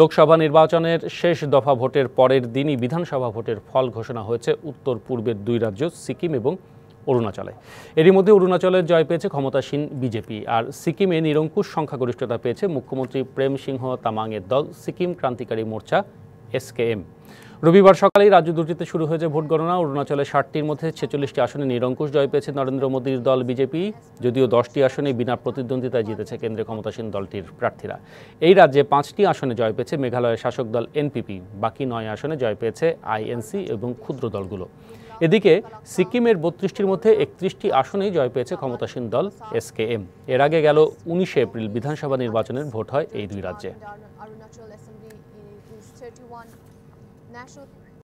লোকসভা নির্বাচনের শেষ দফা ভোটের পরের দিনই বিধানসভা ভোটের ফল ঘোষণা হয়েছে উত্তর পূর্বের দুই রাজ্য সিকিম এবং অরুণাচলে এরই মধ্যে অরুণাচলে জয় পেয়েছে ক্ষমতাসীন বিজেপি আর সিকিমে নিরঙ্কুশ সংখ্যাগরিষ্ঠতা পেয়েছে মুখ্যমন্ত্রী প্রেম সিংহ তামাংয়ের দল সিকিম ক্রান্তিকারী মোর্চা এসকেএম রবিবার সকালেই রাজ্য দুটিতে শুরু হয়েছে ভোট গণনা অরুণাচলে ষাটটির মধ্যে ছেচল্লিশটি আসনে নিরঙ্কুশ জয় পেয়েছে নরেন্দ্র মোদীর দল বিজেপি যদিও দশটি আসনে বিনা প্রতিদ্বন্দ্বিতায় জিতেছে কেন্দ্রীয় ক্ষমতাসীন দলটির প্রার্থীরা এই রাজ্যে পাঁচটি আসনে জয় পেয়েছে মেঘালয়ের শাসক দল এনপিপি বাকি নয় আসনে জয় পেয়েছে আইএনসি এবং ক্ষুদ্র দলগুলো এদিকে সিকিমের বত্রিশটির মধ্যে একত্রিশটি আসনেই জয় পেয়েছে ক্ষমতাসীন দল এসকেএম এর আগে গেল উনিশে এপ্রিল বিধানসভা নির্বাচনের ভোট হয় এই দুই রাজ্যে ناشو